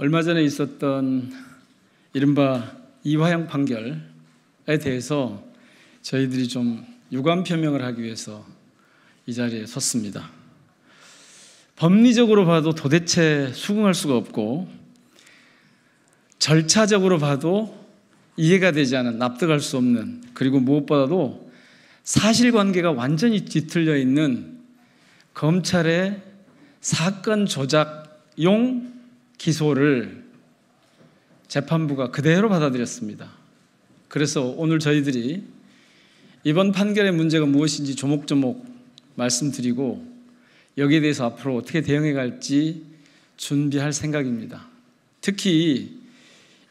얼마 전에 있었던 이른바 이화영 판결에 대해서 저희들이 좀 유감 표명을 하기 위해서 이 자리에 섰습니다. 법리적으로 봐도 도대체 수긍할 수가 없고 절차적으로 봐도 이해가 되지 않은 납득할 수 없는 그리고 무엇보다도 사실관계가 완전히 뒤틀려 있는 검찰의 사건 조작용 기소를 재판부가 그대로 받아들였습니다. 그래서 오늘 저희들이 이번 판결의 문제가 무엇인지 조목조목 말씀드리고 여기에 대해서 앞으로 어떻게 대응해 갈지 준비할 생각입니다. 특히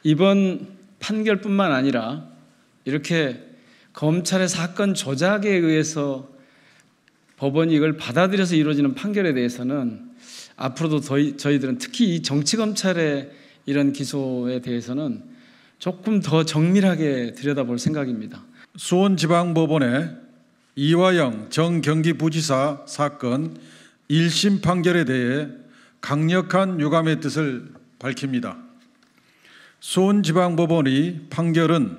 이번 판결뿐만 아니라 이렇게 검찰의 사건 조작에 의해서 법원이 이걸 받아들여서 이루어지는 판결에 대해서는 앞으로도 저희, 저희들은 특히 이 정치검찰의 이런 기소에 대해서는 조금 더 정밀하게 들여다볼 생각입니다. 수원지방법원의 이화영 전 경기부지사 사건 1심 판결에 대해 강력한 유감의 뜻을 밝힙니다. 수원지방법원의 판결은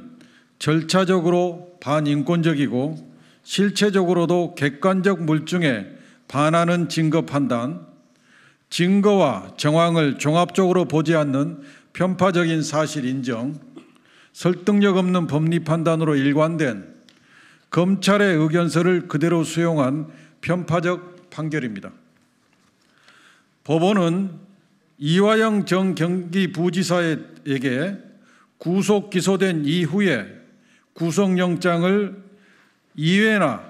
절차적으로 반인권적이고 실체적으로도 객관적 물증에 반하는 증거 판단, 증거와 정황을 종합적으로 보지 않는 편파적인 사실 인정, 설득력 없는 법리 판단으로 일관된 검찰의 의견서를 그대로 수용한 편파적 판결입니다. 법원은 이화영 전 경기부지사에게 구속 기소된 이후에 구속영장을 2회나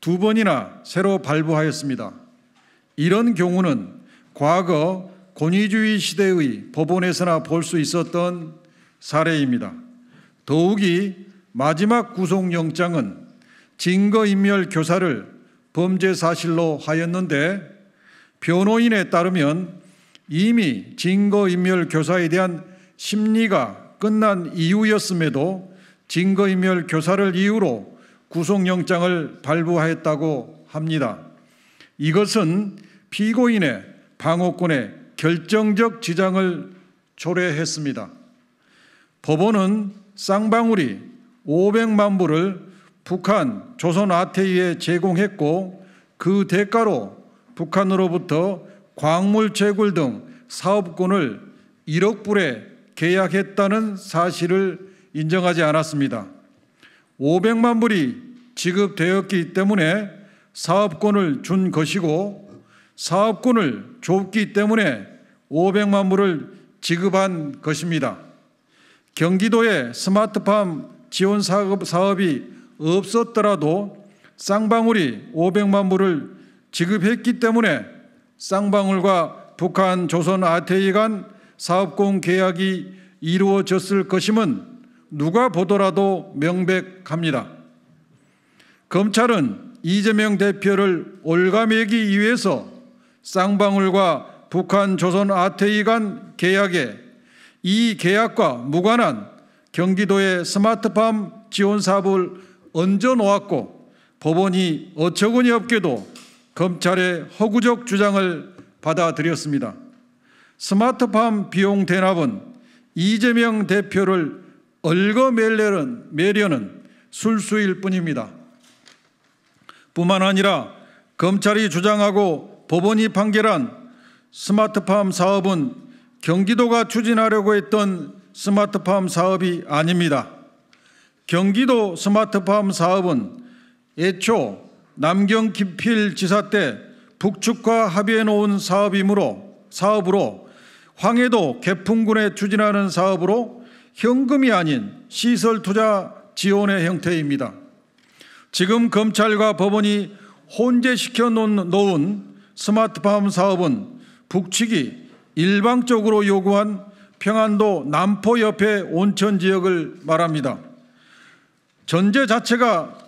두 번이나 새로 발부하였습니다. 이런 경우는 과거 권위주의 시대의 법원에서나 볼 수 있었던 사례입니다. 더욱이 마지막 구속영장은 증거인멸 교사를 범죄 사실로 하였는데 변호인에 따르면 이미 증거인멸 교사에 대한 심리가 끝난 이유였음에도 증거인멸 교사를 이유로 구속영장을 발부하였다고 합니다. 이것은 피고인의 방어권에 결정적 지장을 초래했습니다 법원은 쌍방울이 500만 불을 북한 조선 아태이에 제공했고 그 대가로 북한으로부터 광물 채굴 등 사업권을 1억 불에 계약했다는 사실을 인정하지 않았습니다. 500만 불이 지급되었기 때문에 사업권을 준 것이고 사업권을 줬기 때문에 500만 불을 지급한 것입니다. 경기도에 스마트팜 지원 사업, 이 없었더라도 쌍방울이 500만 불을 지급했기 때문에 쌍방울과 북한 조선 아태이 간 사업공 계약이 이루어졌을 것임은 누가 보더라도 명백합니다. 검찰은 이재명 대표를 올가매기 위해서 쌍방울과 북한 조선 아태이 간 계약에 이 계약과 무관한 경기도의 스마트팜 지원 사업을 얹어 놓았고 법원이 어처구니 없게도 검찰의 허구적 주장을 받아들였습니다. 스마트팜 비용 대납은 이재명 대표를 얼거멜려는 매려는 술수일 뿐입니다. 뿐만 아니라 검찰이 주장하고 법원이 판결한 스마트팜 사업은 경기도가 추진하려고 했던 스마트팜 사업이 아닙니다. 경기도 스마트팜 사업은 애초 남경 기필 지사 때 북측과 합의해 놓은 사업이므로 사업으로 황해도 개풍군에 추진하는 사업으로 현금이 아닌 시설 투자 지원의 형태입니다. 지금 검찰과 법원이 혼재시켜 놓은 스마트팜 사업은 북측이 일방적으로 요구한 평안도 남포 옆의 온천 지역을 말합니다. 전제 자체가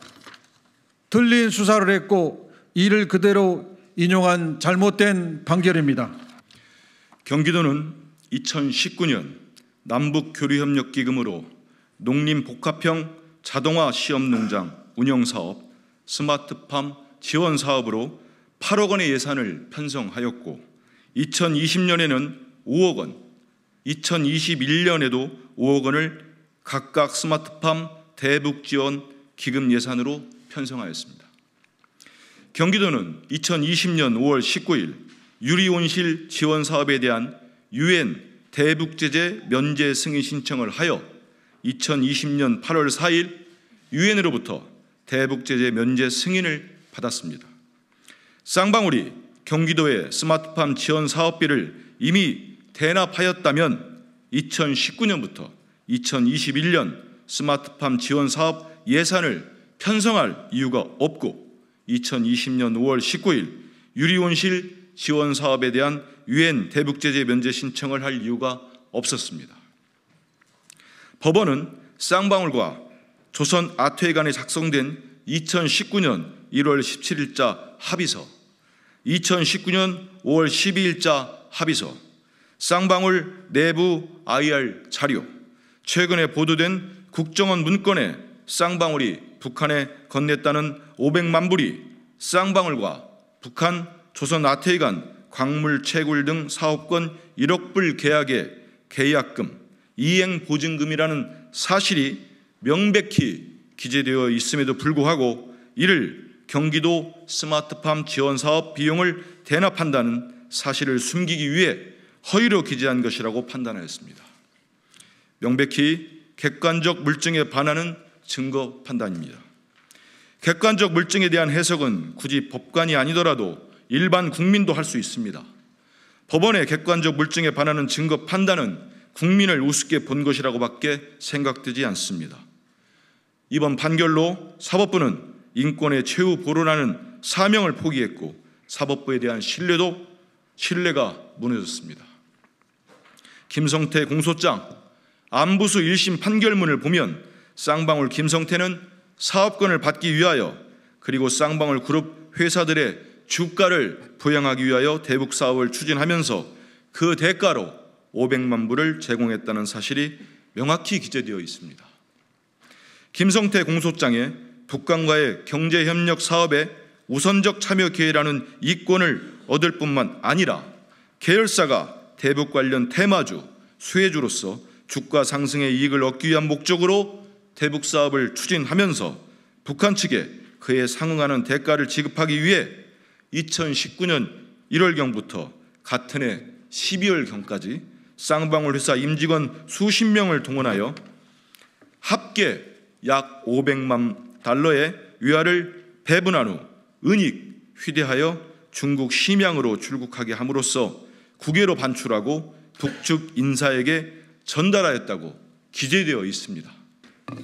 틀린 수사를 했고 이를 그대로 인용한 잘못된 판결입니다. 경기도는 2019년 남북교류협력기금으로 농림복합형 자동화 시험농장 운영사업 스마트팜 지원사업으로 8억 원의 예산을 편성하였고 2020년에는 5억 원, 2021년에도 5억 원을 각각 스마트팜 대북 지원 기금 예산으로 편성하였습니다. 경기도는 2020년 5월 19일 유리온실 지원 사업에 대한 유엔 대북 제재 면제 승인 신청을 하여 2020년 8월 4일 유엔으로부터 대북 제재 면제 승인을 받았습니다. 쌍방울이 경기도의 스마트팜 지원 사업비를 이미 대납하였다면 2019년부터 2021년 스마트팜 지원 사업 예산을 편성할 이유가 없고 2020년 5월 19일 유리온실 지원 사업에 대한 유엔 대북제재 면제 신청을 할 이유가 없었습니다. 법원은 쌍방울과 조선 아태에 간에 작성된 2019년 1월 17일자 합의서 2019년 5월 12일자 합의서, 쌍방울 내부 IR 자료, 최근에 보도된 국정원 문건에 쌍방울이 북한에 건넸다는 500만 불이 쌍방울과 북한 조선 아태이 간 광물 채굴 등 사업권 1억 불 계약의 계약금, 이행 보증금이라는 사실이 명백히 기재되어 있음에도 불구하고 이를 경기도 스마트팜 지원 사업 비용을 대납한다는 사실을 숨기기 위해 허위로 기재한 것이라고 판단하였습니다. 명백히 객관적 물증에 반하는 증거 판단입니다. 객관적 물증에 대한 해석은 굳이 법관이 아니더라도 일반 국민도 할 수 있습니다. 법원의 객관적 물증에 반하는 증거 판단은 국민을 우습게 본 것이라고밖에 생각되지 않습니다. 이번 판결로 사법부는 인권의 최후 보루라는 사명을 포기했고 사법부에 대한 신뢰도 신뢰가 무너졌습니다. 김성태 공소장 안부수 1심 판결문을 보면 쌍방울 김성태는 사업권을 받기 위하여 그리고 쌍방울 그룹 회사들의 주가를 부양하기 위하여 대북 사업을 추진하면서 그 대가로 500만 불을 제공했다는 사실이 명확히 기재되어 있습니다. 김성태 공소장의 북한과의 경제협력 사업에 우선적 참여 기회라는 이권을 얻을 뿐만 아니라 계열사가 대북 관련 테마주, 수혜주로서 주가 상승의 이익을 얻기 위한 목적으로 대북 사업을 추진하면서 북한 측에 그에 상응하는 대가를 지급하기 위해 2019년 1월경부터 같은 해 12월경까지 쌍방울 회사 임직원 수십 명을 동원하여 합계 약 500만 달러에 위화를 배분한 후 은익 휘대하여 중국 심양으로 출국하게 함으로써 국외로 반출하고 북측 인사에게 전달하였다고 기재되어 있습니다.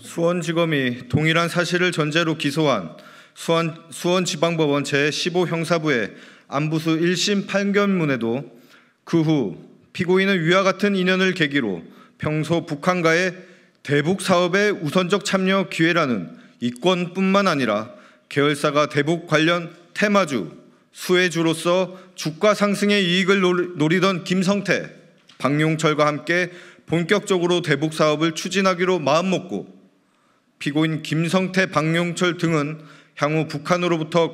수원지검이 동일한 사실을 전제로 기소한 수원, 수원지방법원 제15형사부의 안부수 1심 판결문에도 그 후 피고인은 위와 같은 인연을 계기로 평소 북한과의 대북 사업의 우선적 참여 기회라는 이권뿐만 아니라 계열사가 대북 관련 테마주, 수혜주로서 주가 상승의 이익을 노리던 김성태, 박용철과 함께 본격적으로 대북 사업을 추진하기로 마음먹고 피고인 김성태, 박용철 등은 향후 북한으로부터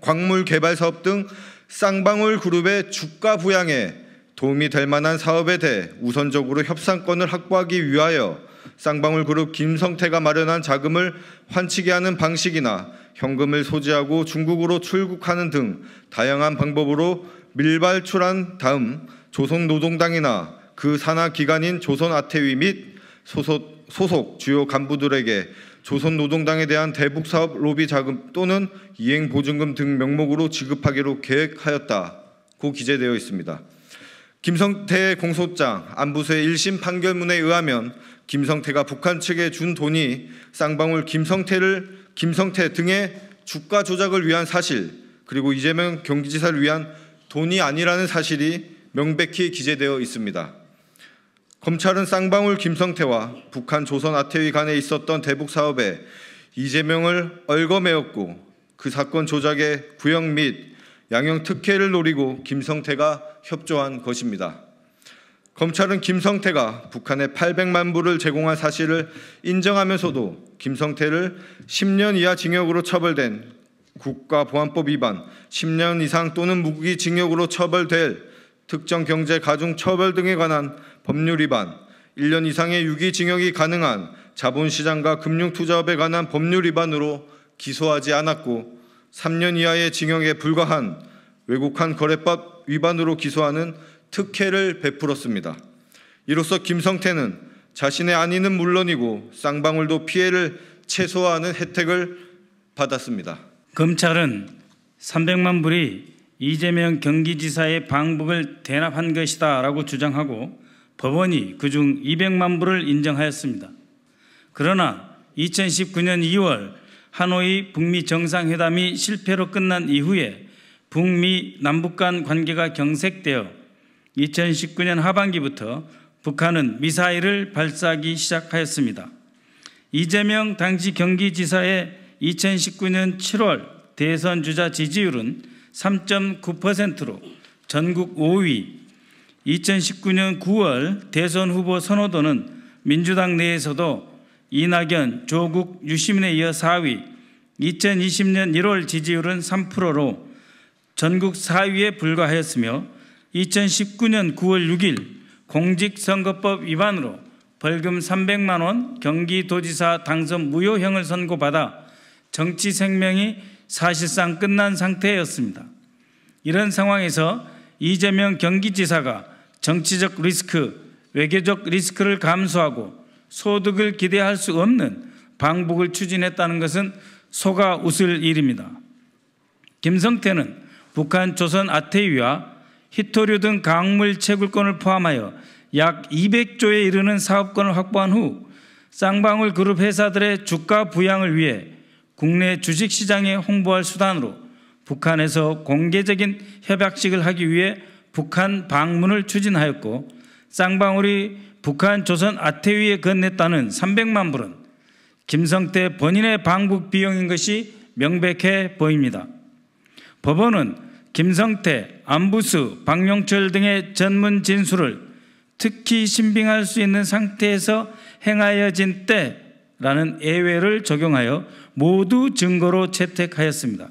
광물 개발 사업 등 쌍방울 그룹의 주가 부양에 도움이 될 만한 사업에 대해 우선적으로 협상권을 확보하기 위하여 쌍방울 그룹 김성태가 마련한 자금을 환치게 하는 방식이나 현금을 소지하고 중국으로 출국하는 등 다양한 방법으로 밀발출한 다음 조선노동당이나 그 산하 기관인 조선아태위 및 소속, 소속 주요 간부들에게 조선노동당에 대한 대북사업 로비 자금 또는 이행보증금 등 명목으로 지급하기로 계획하였다고 기재되어 있습니다. 김성태 공소장 안부수의 1심 판결문에 의하면 김성태가 북한 측에 준 돈이 쌍방울 김성태를 김성태 등의 주가 조작을 위한 사실 그리고 이재명 경기지사를 위한 돈이 아니라는 사실이 명백히 기재되어 있습니다. 검찰은 쌍방울 김성태와 북한 조선 아태위 간에 있었던 대북 사업에 이재명을 얼거매었고 그 사건 조작의 구형 및 양형 특혜를 노리고 김성태가 협조한 것입니다. 검찰은 김성태가 북한에 800만 불을 제공한 사실을 인정하면서도 김성태를 10년 이하 징역으로 처벌된 국가보안법 위반, 10년 이상 또는 무기징역으로 처벌될 특정 경제 가중 처벌 등에 관한 법률 위반, 1년 이상의 유기징역이 가능한 자본시장과 금융투자업에 관한 법률 위반으로 기소하지 않았고 3년 이하의 징역에 불과한 외국한 거래법 위반으로 기소하는 특혜를 베풀었습니다. 이로써 김성태는 자신의 안위는 물론이고 쌍방울도 피해를 최소화하는 혜택을 받았습니다. 검찰은 300만 불이 이재명 경기지사의 방북을 대납한 것이다 라고 주장하고 법원이 그중 200만 불을 인정하였습니다. 그러나 2019년 2월 하노이 북미 정상회담이 실패로 끝난 이후에 북미 남북 간 관계가 경색되어 2019년 하반기부터 북한은 미사일을 발사하기 시작하였습니다. 이재명 당시 경기지사의 2019년 7월 대선 주자 지지율은 3.9%로 전국 5위, 2019년 9월 대선 후보 선호도는 민주당 내에서도 이낙연, 조국, 유시민에 이어 4위, 2020년 1월 지지율은 3%로 전국 4위에 불과하였으며 2019년 9월 6일 공직선거법 위반으로 벌금 300만 원 경기도지사 당선 무효형을 선고받아 정치 생명이 사실상 끝난 상태였습니다. 이런 상황에서 이재명 경기지사가 정치적 리스크, 외교적 리스크를 감수하고 소득을 기대할 수 없는 방북을 추진했다는 것은 소가 웃을 일입니다. 김성태는 북한 조선 아테이와 히토류 등 강물 채굴권을 포함하여 약 200조에 이르는 사업권을 확보한 후 쌍방울 그룹 회사들의 주가 부양을 위해 국내 주식시장에 홍보할 수단으로 북한에서 공개적인 협약식을 하기 위해 북한 방문을 추진하였고 쌍방울이 북한 조선 아태위에 건넸다는 300만 불은 김성태 본인의 방북 비용인 것이 명백해 보입니다. 법원은 김성태, 안부수, 박용철 등의 전문 진술을 특히 신빙할 수 있는 상태에서 행하여진 때라는 예외를 적용하여 모두 증거로 채택하였습니다.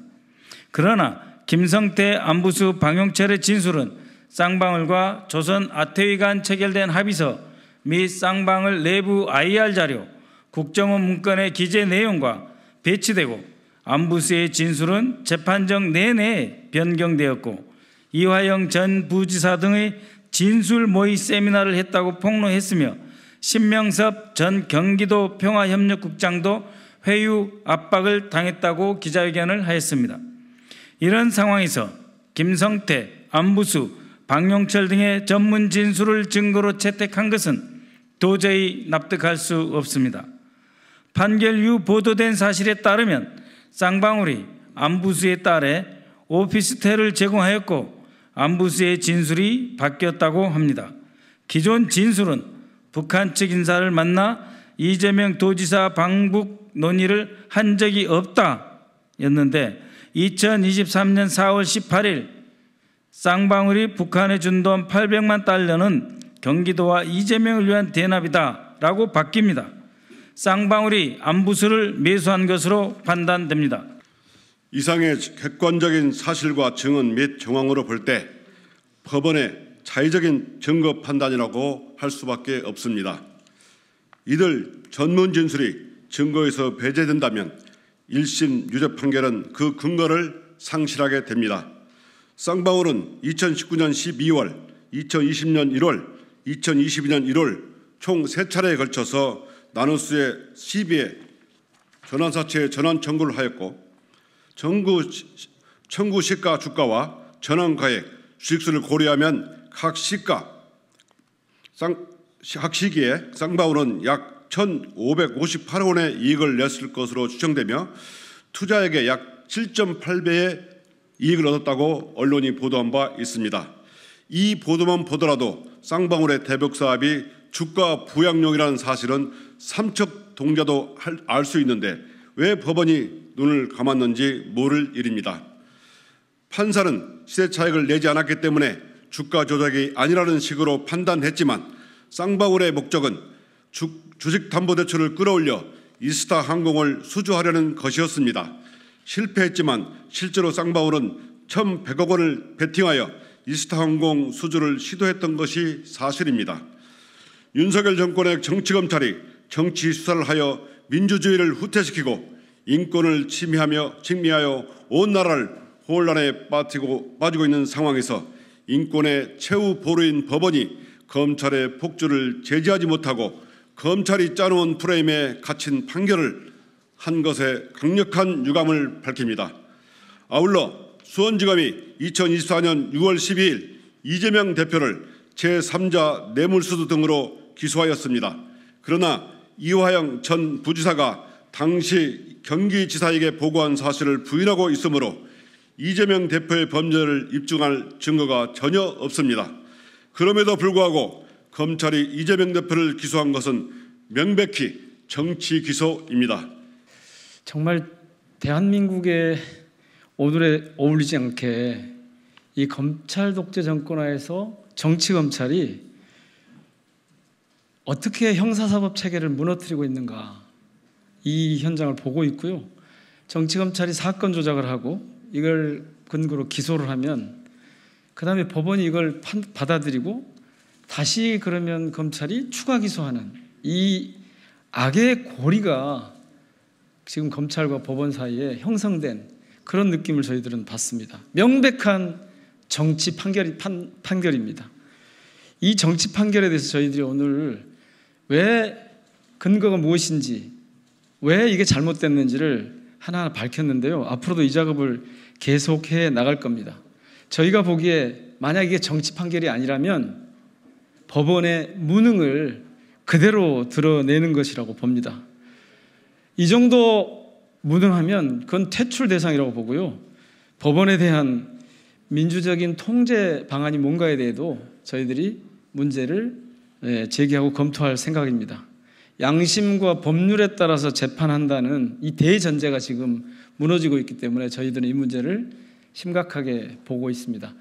그러나 김성태, 안부수, 방용철의 진술은 쌍방울과 조선 아태위 간 체결된 합의서 및 쌍방울 내부 IR 자료, 국정원 문건의 기재 내용과 배치되고 안부수의 진술은 재판정 내내 변경되었고 이화영 전 부지사 등의 진술 모의 세미나를 했다고 폭로했으며 신명섭 전 경기도 평화협력국장도 회유 압박을 당했다고 기자회견을 하였습니다. 이런 상황에서 김성태, 안부수, 박용철 등의 전문 진술을 증거로 채택한 것은 도저히 납득할 수 없습니다. 판결 이후 보도된 사실에 따르면 쌍방울이 안부수의 딸에 오피스텔을 제공하였고 안부수의 진술이 바뀌었다고 합니다. 기존 진술은 북한 측 인사를 만나 이재명 도지사 방북 논의를 한 적이 없다였는데 2023년 4월 18일 쌍방울이 북한에 준 돈 800만 달러는 경기도와 이재명을 위한 대납이다라고 바뀝니다. 쌍방울이 안부수를 매수한 것으로 판단됩니다. 이상의 객관적인 사실과 증언 및 정황으로 볼 때 법원의 자의적인 증거 판단이라고 할 수밖에 없습니다. 이들 전문 진술이 증거에서 배제된다면 1심 유죄 판결은 그 근거를 상실하게 됩니다. 쌍방울은 2019년 12월, 2020년 1월, 2022년 1월 총3차례에 걸쳐서 나누스의 시비에 전환사채의 전환 청구를 하였고 청구, 청구 시가 주가와 전환가액 수익수를 고려하면 각 시가 쌍, 각 시기에 쌍바울은 약 1,558원의 이익을 냈을 것으로 추정되며 투자액의 약 7.8배의 이익을 얻었다고 언론이 보도한 바 있습니다. 이 보도만 보더라도 쌍방울의 대북 사업이 주가 부양용이라는 사실은 삼척 동자도 알 수 있는데 왜 법원이 눈을 감았는지 모를 일입니다. 판사는 시세 차익을 내지 않았기 때문에 주가 조작이 아니라는 식으로 판단했지만 쌍방울의 목적은 주, 식담보대출을 끌어올려 이스타 항공을 수주하려는 것이었습니다. 실패했지만 실제로 쌍방울은 1,100억 원을 베팅하여 이스타 항공 수주를 시도했던 것이 사실입니다. 윤석열 정권의 정치검찰이 정치 수사를 하여 민주주의를 후퇴시키고 인권을 침해하며 침미하여온 나라를 혼란에 빠지고 빠지고 있는 상황에서 인권의 최후 보루인 법원이 검찰의 폭주를 제지하지 못하고 검찰이 짜놓은 프레임에 갇힌 판결을 한 것에 강력한 유감을 밝힙니다. 아울러 수원지검이 2024년 6월 12일 이재명 대표를 제3자 뇌물수수 등으로 기소하였습니다. 그러나 이화영 전 부지사가 당시 경기지사에게 보고한 사실을 부인하고 있으므로 이재명 대표의 범죄를 입증할 증거가 전혀 없습니다. 그럼에도 불구하고 검찰이 이재명 대표를 기소한 것은 명백히 정치 기소입니다. 정말 대한민국에 오늘에 어울리지 않게 이 검찰 독재 정권 하에서 정치 검찰이 어떻게 형사사법 체계를 무너뜨리고 있는가 이 현장을 보고 있고요. 정치검찰이 사건 조작을 하고 이걸 근거로 기소를 하면 그 다음에 법원이 이걸 판, 받아들이고 다시 그러면 검찰이 추가 기소하는 이 악의 고리가 지금 검찰과 법원 사이에 형성된 그런 느낌을 저희들은 받습니다. 명백한 정치 판결이, 판, 판결입니다. 이 정치 판결에 대해서 저희들이 오늘 왜 근거가 무엇인지, 왜 이게 잘못됐는지를 하나하나 밝혔는데요. 앞으로도 이 작업을 계속해 나갈 겁니다. 저희가 보기에 만약 이게 정치 판결이 아니라면 법원의 무능을 그대로 드러내는 것이라고 봅니다. 이 정도 무능하면 그건 퇴출 대상이라고 보고요. 법원에 대한 민주적인 통제 방안이 뭔가에 대해도 저희들이 문제를 예, 제기하고 검토할 생각입니다. 양심과 법률에 따라서 재판한다는 이 대전제가 지금 무너지고 있기 때문에 저희들은 이 문제를 심각하게 보고 있습니다.